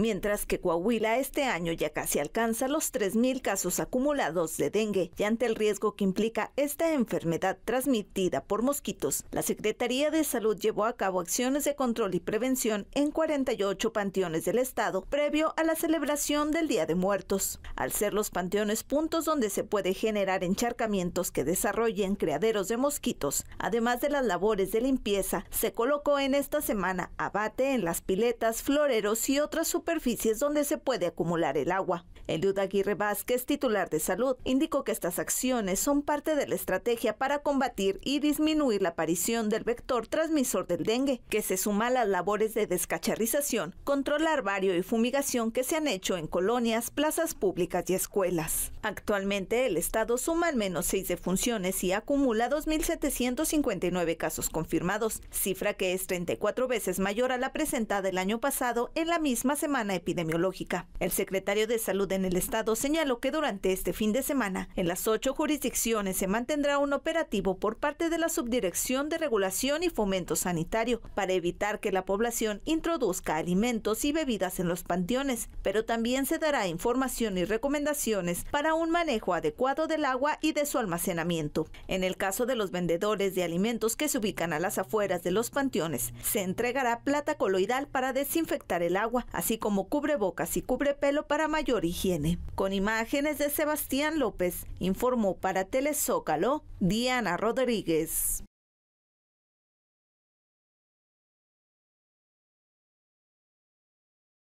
mientras que Coahuila este año ya casi alcanza los 3.000 casos acumulados de dengue y ante el riesgo que implica esta enfermedad transmitida por mosquitos, la Secretaría de Salud llevó a cabo acciones de control y prevención en 48 panteones del estado previo a la celebración del Día de Muertos. Al ser los panteones puntos donde se puede generar encharcamientos que desarrollen criaderos de mosquitos, además de las labores de limpieza, se colocó en esta semana abate en las piletas, floreros y otras superficies superficies donde se puede acumular el agua. El Duda Aguirre Vázquez, titular de salud, indicó que estas acciones son parte de la estrategia para combatir y disminuir la aparición del vector transmisor del dengue, que se suma a las labores de descacharrización, control larvario y fumigación que se han hecho en colonias, plazas públicas y escuelas. Actualmente el Estado suma al menos seis defunciones y acumula 2.759 casos confirmados, cifra que es 34 veces mayor a la presentada el año pasado en la misma semana epidemiológica. El secretario de Salud en el Estado señaló que durante este fin de semana, en las ocho jurisdicciones se mantendrá un operativo por parte de la Subdirección de Regulación y Fomento Sanitario para evitar que la población introduzca alimentos y bebidas en los panteones, pero también se dará información y recomendaciones para un manejo adecuado del agua y de su almacenamiento. En el caso de los vendedores de alimentos que se ubican a las afueras de los panteones, se entregará plata coloidal para desinfectar el agua, así como cubrebocas y cubrepelo para mayor higiene. Con imágenes de Sebastián López, informó para Telezócalo Diana Rodríguez.